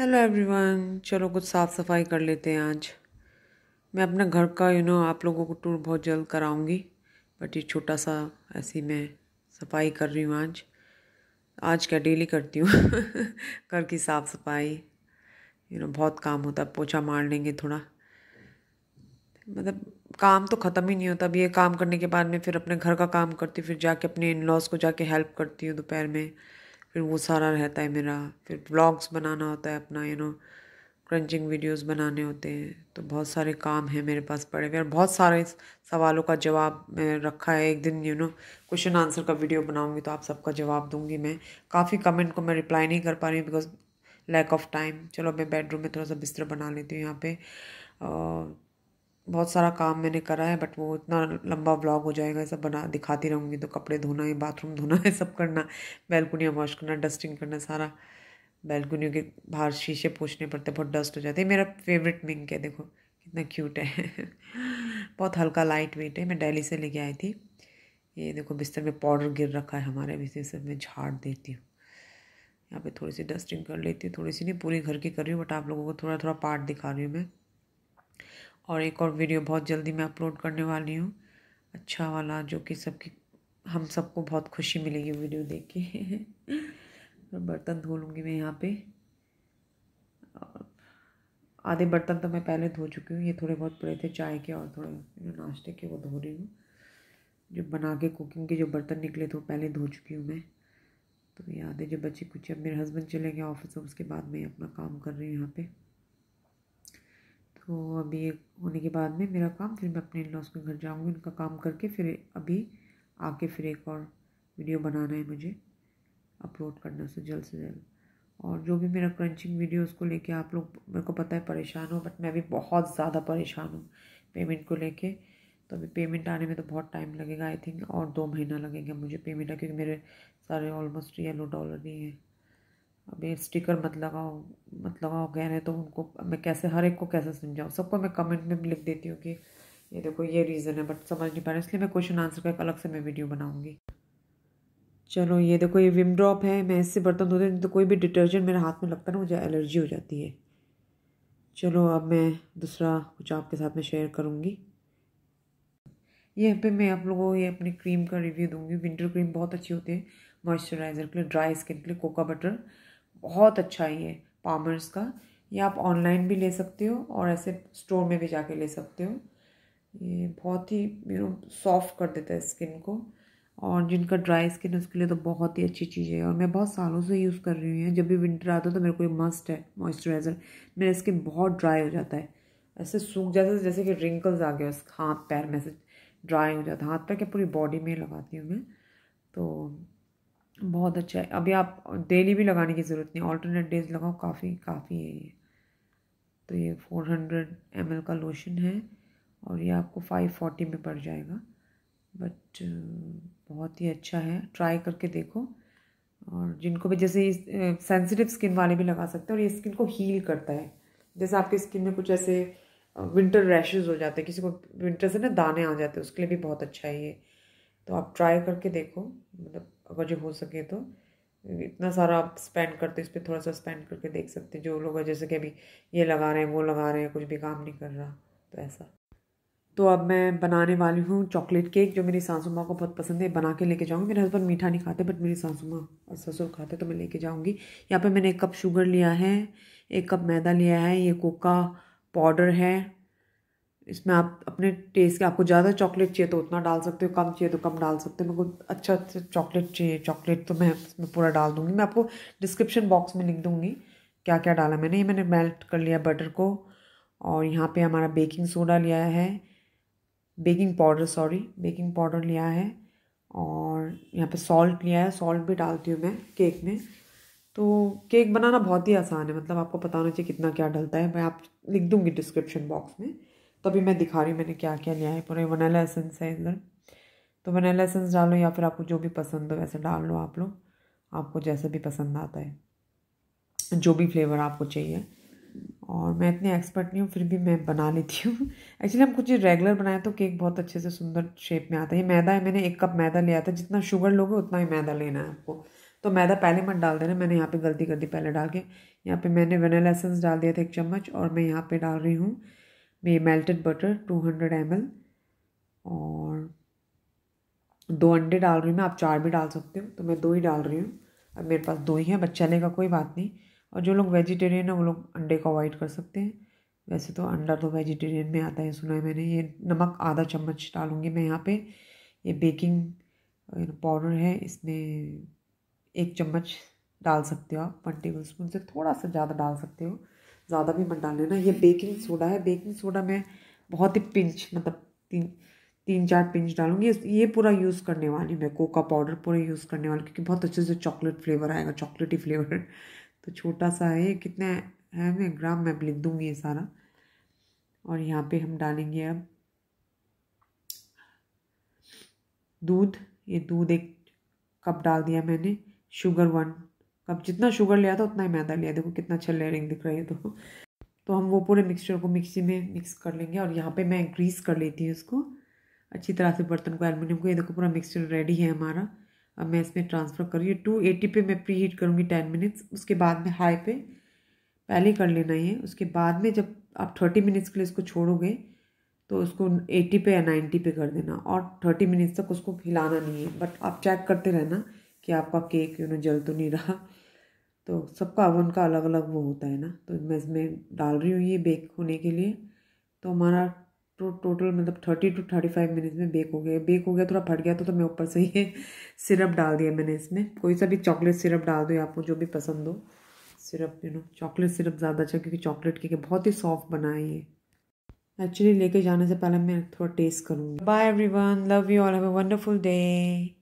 hello everyone चलो कुछ साफ़ सफाई कर लेते हैं आज मैं अपना घर का यू you नो know, आप लोगों को टूर बहुत जल्द कराऊंगी बट ये छोटा सा ऐसी मैं सफाई कर रही हूँ आज आज क्या डेली करती हूँ घर की साफ़ सफाई यू नो बहुत काम होता है पोछा मार लेंगे थोड़ा मतलब काम तो ख़त्म ही नहीं होता अब ये काम करने के बाद में फिर अपने घर का काम करती फिर जाके अपने इन लॉज को जाके हेल्प करती हूँ दोपहर में फिर वो सारा रहता है मेरा फिर ब्लॉग्स बनाना होता है अपना यू नो क्रंचिंग वीडियोस बनाने होते हैं तो बहुत सारे काम हैं मेरे पास पड़े हुए और बहुत सारे सवालों का जवाब मैं रखा है एक दिन यू नो क्वेश्चन आंसर का वीडियो बनाऊंगी तो आप सबका जवाब दूंगी मैं काफ़ी कमेंट को मैं रिप्लाई नहीं कर पा रही हूँ बिकॉज लैक ऑफ टाइम चलो मैं बेडरूम में थोड़ा सा बिस्तर बना लेती हूँ यहाँ पे बहुत सारा काम मैंने करा है बट वो इतना लंबा ब्लॉग हो जाएगा सब बना दिखाती रहूँगी तो कपड़े धोना है बाथरूम धोना है सब करना बैलकुनियाँ वॉश करना डस्टिंग करना सारा बैलकुनियों के बाहर शीशे पूछने पड़ते बहुत डस्ट हो जाते मेरा फेवरेट मिंक है देखो कितना क्यूट है बहुत हल्का लाइट वेट है मैं डेली से लेके आई थी ये देखो बिस्तर में पाउडर गिर रखा है हमारे बिस्तर मैं झाड़ देती हूँ यहाँ पे थोड़ी सी डस्टिंग कर लेती हूँ थोड़ी सी नहीं पूरी घर की कर रही हूँ बट आप लोगों को थोड़ा थोड़ा पार्ट दिखा रही हूँ मैं और एक और वीडियो बहुत जल्दी मैं अपलोड करने वाली हूँ अच्छा वाला जो कि सबकी हम सबको बहुत खुशी मिलेगी वीडियो देख के मैं बर्तन धो लूँगी मैं यहाँ पे आधे बर्तन तो मैं पहले धो चुकी हूँ ये थोड़े बहुत पड़े थे चाय के और थोड़े नाश्ते के वो धो रही हूँ जो बना के कुकिंग के जो बर्तन निकले थे वो पहले धो चुकी हूँ मैं तो ये आधे जो बच्चे कुछ अब मेरे हस्बैंड चले गए ऑफिस उसके बाद मैं अपना काम कर रही हूँ यहाँ पर तो अभी होने के बाद में मेरा काम फिर मैं अपने लॉस के घर जाऊँगी उनका काम करके फिर अभी आके फिर एक और वीडियो बनाना है मुझे अपलोड करना से जल्द से जल्द और जो भी मेरा क्रंचिंग वीडियो उसको लेके आप लोग मेरे को पता है परेशान हो बट मैं भी बहुत ज़्यादा परेशान हूँ पेमेंट को लेके तो अभी पेमेंट आने में तो बहुत टाइम लगेगा आई थिंक और दो महीना लगेगा मुझे पेमेंट का क्योंकि मेरे सारे ऑलमोस्ट येलो डॉलर ही हैं अभी स्टिकर मत लगाओ मत लगाओ कह रहे तो उनको मैं कैसे हर एक को कैसे समझाऊँ सबको मैं कमेंट में लिख देती हूँ कि ये देखो ये रीज़न है बट समझ नहीं पा रहा इसलिए मैं क्वेश्चन आंसर का एक अलग से मैं वीडियो बनाऊँगी चलो ये देखो ये विम ड्रॉप है मैं इससे बर्तन धोती हूँ तो कोई भी डिटर्जेंट मेरे हाथ में लगता है ना मुझे एलर्जी हो जाती है चलो अब मैं दूसरा कुछ आपके साथ में शेयर करूँगी यहाँ पे मैं आप लोगों को ये अपनी क्रीम का रिव्यू दूँगी विंटर क्रीम बहुत अच्छी होती है मॉइस्चराइज़र के लिए ड्राई स्किन के लिए कोका बटर बहुत अच्छा है ये पामर्स का ये आप ऑनलाइन भी ले सकते हो और ऐसे स्टोर में भी जाके ले सकते हो ये बहुत ही यू नो सॉफ्ट कर देता है स्किन को और जिनका ड्राई स्किन है उसके लिए तो बहुत ही अच्छी चीज़ है और मैं बहुत सालों से यूज़ कर रही हूँ जब भी विंटर आता है तो मेरे को ये मस्ट है मॉइस्चराइज़र मेरा स्किन बहुत ड्राई हो जाता है ऐसे सूख जाता है जैसे कि रिंकल्स आ गया हाथ पैर में से ड्राई हो जाता है हाथ पैर क्या पूरी बॉडी में लगाती हूँ मैं तो बहुत अच्छा है अभी आप डेली भी लगाने की ज़रूरत नहीं ऑल्टरनेट डेज लगाओ काफ़ी काफ़ी है ये तो ये फोर हंड्रेड एम एल का लोशन है और ये आपको फाइव फोर्टी में पड़ जाएगा बट बहुत ही अच्छा है ट्राई करके देखो और जिनको भी जैसे सेंसिटिव स्किन वाले भी लगा सकते हैं और ये स्किन को हील करता है जैसे आपकी स्किन में कुछ ऐसे विंटर रैशेज हो जाते हैं किसी को विंटर से ना दाने आ जाते हैं उसके लिए भी बहुत अच्छा है ये तो आप ट्राई करके देखो मतलब अगर जो हो सके तो इतना सारा आप स्पेंड करते इस पर थोड़ा सा स्पेंड करके देख सकते जो लोग जैसे कि अभी ये लगा रहे हैं वो लगा रहे हैं कुछ भी काम नहीं कर रहा तो ऐसा तो अब मैं बनाने वाली हूँ चॉकलेट केक जो मेरी सासू माँ को बहुत पसंद है बना के लेके जाऊँगी मेरे हस्बैंड मीठा नहीं खाते बट मेरी सासू माँ और ससुर खाते तो मैं लेके जाऊँगी यहाँ पे मैंने एक कप शुगर लिया है एक कप मैदा लिया है ये कोका पाउडर है इसमें आप अपने टेस्ट के आपको ज़्यादा चॉकलेट चाहिए तो उतना डाल सकते हो कम चाहिए तो कम डाल सकते हो मेरे को अच्छा अच्छा चॉकलेट चाहिए चॉकलेट तो मैं इसमें पूरा डाल दूँगी मैं आपको डिस्क्रिप्शन बॉक्स में लिख दूँगी क्या क्या डाला मैंने ये मैंने मेल्ट कर लिया बटर को और यहाँ पे हमारा बेकिंग सोडा लिया है baking powder sorry baking powder लिया है और यहाँ पे सॉल्ट लिया है सॉल्ट भी डालती हूँ मैं केक में तो केक बनाना बहुत ही आसान है मतलब आपको पता होना चाहिए कितना क्या डलता है मैं आप लिख दूँगी डिस्क्रिप्शन बॉक्स में तो अभी मैं दिखा रही हूँ मैंने क्या क्या लिया है पूरे वनीला एसेंस है इधर तो वनीला एसेंस डालो या फिर आपको जो भी पसंद हो वैसे डाल लो आप लोग आपको जैसे भी पसंद आता है जो भी फ्लेवर आपको चाहिए और मैं इतनी एक्सपर्ट नहीं हूँ फिर भी मैं बना लेती हूँ एक्चुअली हम कुछ रेगुलर बनाए तो केक बहुत अच्छे से सुंदर शेप में आता है ये मैदा है मैंने एक कप मैदा लिया था जितना शुगर लोगे उतना ही मैदा लेना है आपको तो मैदा पहले मत डाल देना मैंने यहाँ पे गलती कर दी पहले डाल के यहाँ पे मैंने वनीला एसेंस डाल दिया था एक चम्मच और मैं यहाँ पे डाल रही हूँ में मेल्टेड बटर 200 ml और दो अंडे डाल रही हूँ मैं आप चार भी डाल सकते हो तो मैं दो ही डाल रही हूँ अब मेरे पास दो ही हैं बच्चा लेगा कोई बात नहीं और जो लोग वेजिटेरियन है वो लोग अंडे को अवॉइड कर सकते हैं वैसे तो अंडा तो वेजिटेरियन में आता है सुना है मैंने ये नमक आधा चम्मच डालूँगी मैं यहाँ पे ये बेकिंग पाउडर है इसमें एक चम्मच डाल सकते हो आप वन टेबल स्पून से थोड़ा सा ज़्यादा डाल सकते हो ज़्यादा भी मत डाल लेना ये बेकिंग सोडा है बेकिंग सोडा मैं बहुत ही पिंच मतलब तीन तीन चार पिंच डालूंगी ये पूरा यूज़ करने वाली मैं कोका पाउडर पूरा यूज़ करने वाली क्योंकि बहुत अच्छे से चॉकलेट फ्लेवर आएगा चॉकलेटी फ्लेवर तो छोटा सा है कितने है मैं ग्राम मैं लिख दूँगी ये सारा और यहाँ पे हम डालेंगे अब दूध ये दूध एक कप डाल दिया मैंने शुगर वन अब जितना शुगर लिया था उतना ही मैदा लिया देखो कितना अच्छा लेयरिंग दिख रही है तो तो हम वो पूरे मिक्सचर को मिक्सी में मिक्स कर लेंगे और यहाँ पे मैं ग्रीस कर लेती हूँ इसको अच्छी तरह से बर्तन को एलमिनियम को ये देखो पूरा मिक्सचर रेडी है हमारा अब मैं इसमें ट्रांसफ़र कर रही टू एटी पे मैं प्री हीट करूँगी टेन मिनट्स उसके बाद में हाई पे पहले कर लेना है उसके बाद में जब आप थर्टी मिनट्स के लिए इसको छोड़ोगे तो उसको एटी पे या नाइन्टी पे कर देना और थर्टी मिनट्स तक उसको हिलाना नहीं है बट आप चेक करते रहना कि आपका केक यू नो जल तो नहीं रहा तो सबका अवन का अलग अलग वो होता है ना तो मैं इसमें डाल रही हूँ ये बेक होने के लिए तो हमारा तो टोटल मतलब thirty two thirty five minutes में बेक हो गया बेक हो गया थोड़ा फट गया तो, तो मैं ऊपर से ये सिरप डाल दिया मैंने इसमें कोई सा भी चॉकलेट सिरप डाल दो आपको जो भी पसंद हो syrup you know chocolate syrup ज़्यादा अच्छा क्योंकि चॉकलेट के बहुत ही सॉफ्ट बना है ये एक्चुअली लेके जाने से पहले मैं थोड़ा टेस्ट करूँगी bye one love you all have a wonderful day